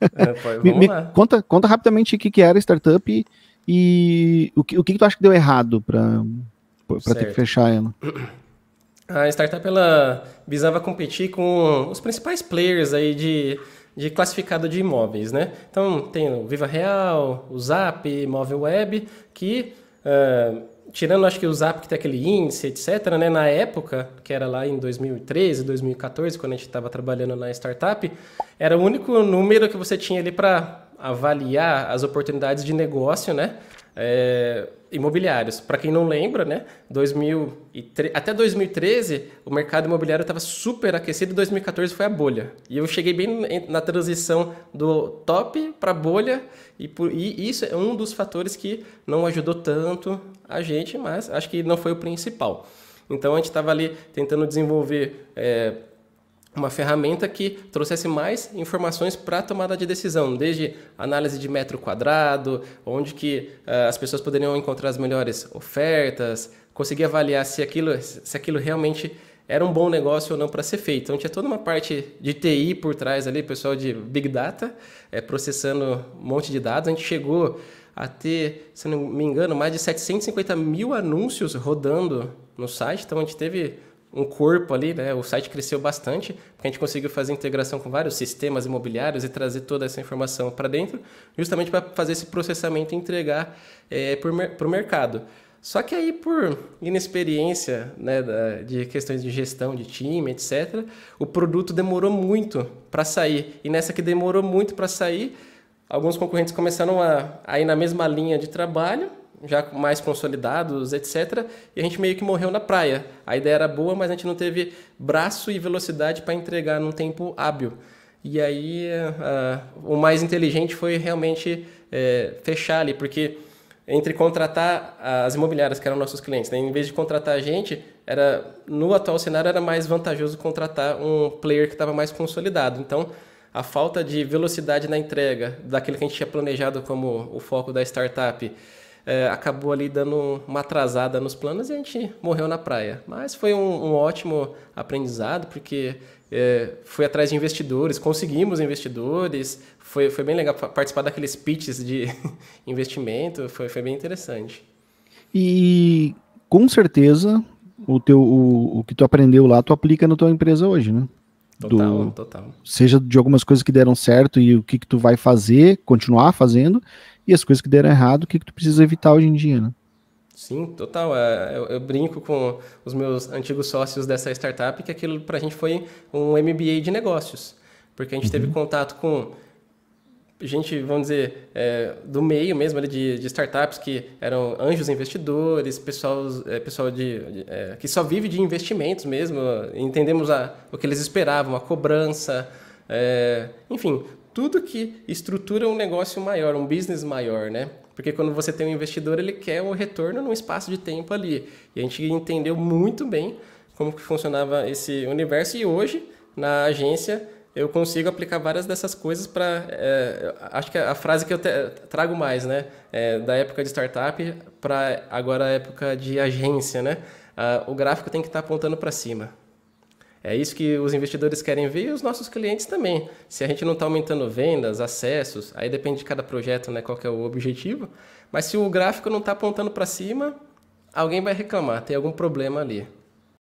É, me, me conta, conta rapidamente o que, que era a startup e, e o, que, o que tu acha que deu errado para ter que fechar ela. A startup ela visava competir com os principais players aí de, de classificado de imóveis, né? Então tem o Viva Real, o Zap, Imóvel Web, que uh, tirando acho que o Zap que tem aquele índice, etc, né, na época, que era lá em 2013, 2014, quando a gente estava trabalhando na startup, era o único número que você tinha ali para avaliar as oportunidades de negócio, né? É, imobiliários. Para quem não lembra, né, 2003, até 2013 o mercado imobiliário estava super aquecido, 2014 foi a bolha. E eu cheguei bem na transição do top para bolha e, por, e, isso é um dos fatores que não ajudou tanto a gente, mas acho que não foi o principal. Então a gente estava ali tentando desenvolver é, uma ferramenta que trouxesse mais informações para a tomada de decisão, desde análise de metro quadrado, onde que uh, as pessoas poderiam encontrar as melhores ofertas, conseguir avaliar se aquilo, se aquilo realmente era um bom negócio ou não para ser feito. Então tinha toda uma parte de TI por trás ali, pessoal de Big Data, é, processando um monte de dados. A gente chegou a ter, se não me engano, mais de 750 mil anúncios rodando no site, então a gente teve um corpo ali, né? O site cresceu bastante, porque a gente conseguiu fazer integração com vários sistemas imobiliários e trazer toda essa informação para dentro, justamente para fazer esse processamento e entregar é, para o mercado. Só que aí, por inexperiência né, da, de questões de gestão de time, etc., o produto demorou muito para sair. E nessa que demorou muito para sair, alguns concorrentes começaram a, a ir na mesma linha de trabalho já mais consolidados, etc. E a gente meio que morreu na praia. A ideia era boa, mas a gente não teve braço e velocidade para entregar num tempo hábil. E aí uh, o mais inteligente foi realmente é, fechar ali, porque entre contratar as imobiliárias que eram nossos clientes, né? em vez de contratar a gente, era no atual cenário era mais vantajoso contratar um player que estava mais consolidado. Então a falta de velocidade na entrega daquilo que a gente tinha planejado como o foco da startup é, acabou ali dando uma atrasada nos planos e a gente morreu na praia. Mas foi um, um ótimo aprendizado, porque é, fui atrás de investidores, conseguimos investidores, foi, foi bem legal participar daqueles pitches de investimento, foi, foi bem interessante. E com certeza o, teu, o, o que tu aprendeu lá, tu aplica na tua empresa hoje, né? Total, do, total. Seja de algumas coisas que deram certo e o que, que tu vai fazer, continuar fazendo, e as coisas que deram errado, o que, que tu precisa evitar hoje em dia, né? Sim, total. É, eu, eu, brinco com os meus antigos sócios dessa startup que aquilo para a gente foi um MBA de negócios, porque a gente uhum. teve contato com gente, vamos dizer, é, do meio mesmo ali de, de, startups que eram anjos investidores, pessoal, é, pessoal de, de é, que só vive de investimentos mesmo. Entendemos a, o que eles esperavam, a cobrança, é, enfim, tudo que estrutura um negócio maior, um business maior, né? Porque quando você tem um investidor, ele quer o um retorno num espaço de tempo ali. E a gente entendeu muito bem como que funcionava esse universo e hoje na agência eu consigo aplicar várias dessas coisas para. É, acho que a frase que eu te, trago mais, né? É, da época de startup para agora a época de agência, né? Ah, o gráfico tem que estar tá apontando para cima. É isso que os investidores querem ver e os nossos clientes também. Se a gente não está aumentando vendas, acessos, aí depende de cada projeto, né? Qual que é o objetivo. Mas se o gráfico não está apontando para cima, alguém vai reclamar, tem algum problema ali.